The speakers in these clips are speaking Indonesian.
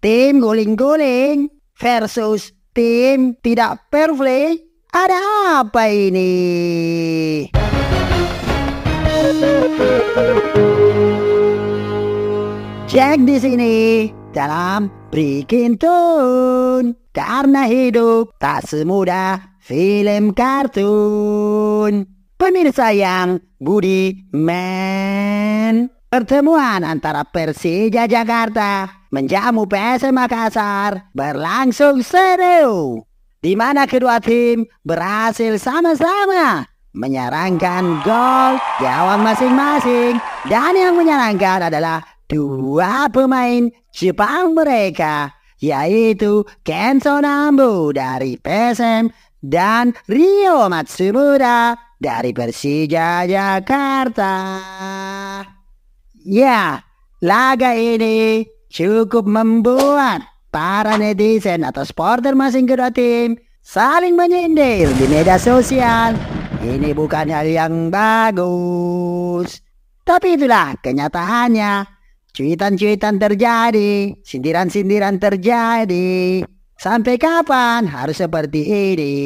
Tim guling-guling versus tim tidak fair play. Ada apa ini? Cek di sini dalam Bikin Tun. Karena hidup tak semudah film kartun. Pemirsa yang Budi Man. Pertemuan antara Persija Jakarta menjamu PSM Makassar berlangsung seru. Di mana kedua tim berhasil sama-sama menyarankan gol gawang masing-masing dan yang menyarankan adalah dua pemain Jepang mereka yaitu Kenzo Nambu dari PSM dan Rio Matsumura dari Persija Jakarta. Ya, laga ini cukup membuat para netizen atau supporter masing kedua tim saling menyindir di media sosial. Ini bukan hal yang bagus. Tapi itulah kenyataannya. Cuitan-cuitan terjadi, sindiran-sindiran terjadi. Sampai kapan harus seperti ini?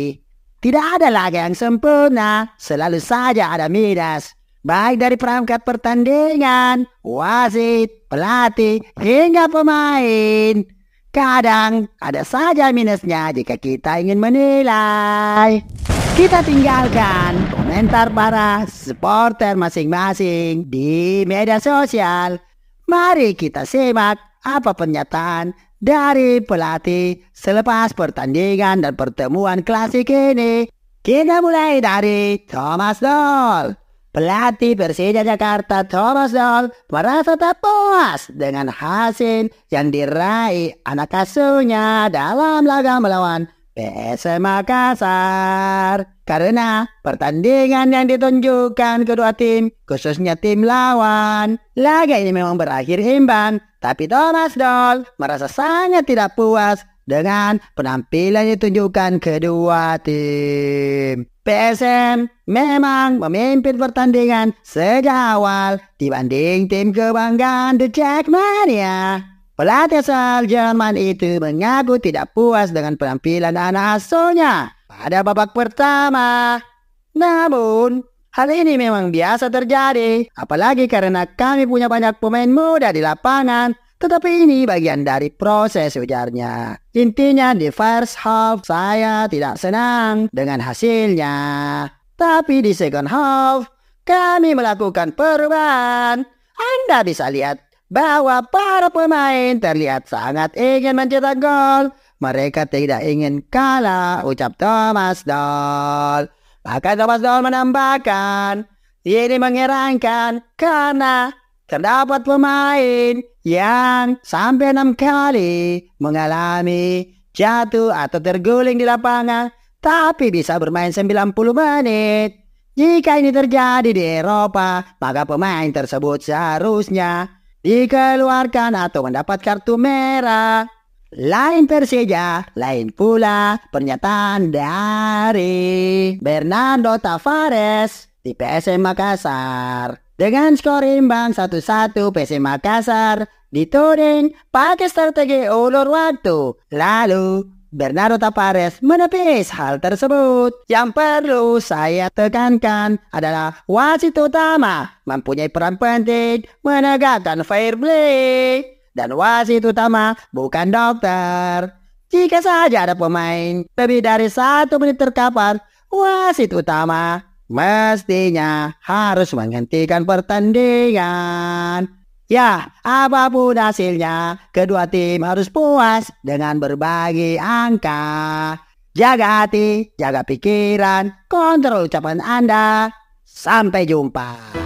Tidak ada laga yang sempurna, selalu saja ada miras baik dari perangkat pertandingan, wasit, pelatih, hingga pemain. Kadang ada saja minusnya jika kita ingin menilai. Kita tinggalkan komentar para supporter masing-masing di media sosial. Mari kita simak apa pernyataan dari pelatih selepas pertandingan dan pertemuan klasik ini. Kita mulai dari Thomas Doll. Pelatih Persija Jakarta Thomas Doll merasa tak puas dengan hasil yang diraih anak asuhnya dalam laga melawan PSM Makassar. Karena pertandingan yang ditunjukkan kedua tim, khususnya tim lawan, laga ini memang berakhir imbang. Tapi Thomas Doll merasa sangat tidak puas dengan penampilan yang ditunjukkan kedua tim. PSM memang memimpin pertandingan sejak awal dibanding tim kebanggaan The Jackmania. Pelatih asal Jerman itu mengaku tidak puas dengan penampilan anak asuhnya pada babak pertama. Namun, hal ini memang biasa terjadi, apalagi karena kami punya banyak pemain muda di lapangan tetapi ini bagian dari proses ujarnya. Intinya di first half saya tidak senang dengan hasilnya. Tapi di second half kami melakukan perubahan. Anda bisa lihat bahwa para pemain terlihat sangat ingin mencetak gol. Mereka tidak ingin kalah, ucap Thomas Doll. Bahkan Thomas Doll menambahkan, ini mengherankan karena terdapat pemain yang sampai enam kali mengalami jatuh atau terguling di lapangan tapi bisa bermain 90 menit. Jika ini terjadi di Eropa, maka pemain tersebut seharusnya dikeluarkan atau mendapat kartu merah. Lain Persija, lain pula pernyataan dari Bernardo Tavares di PSM Makassar. Dengan skor imbang 1-1 PC Makassar dituding pakai strategi ulur waktu. Lalu Bernardo Tapares menepis hal tersebut. Yang perlu saya tekankan adalah wasit utama mempunyai peran penting menegakkan fair play. Dan wasit utama bukan dokter. Jika saja ada pemain lebih dari satu menit terkapar, wasit utama mestinya harus menghentikan pertandingan. Ya, apapun hasilnya, kedua tim harus puas dengan berbagi angka. Jaga hati, jaga pikiran, kontrol ucapan Anda. Sampai jumpa.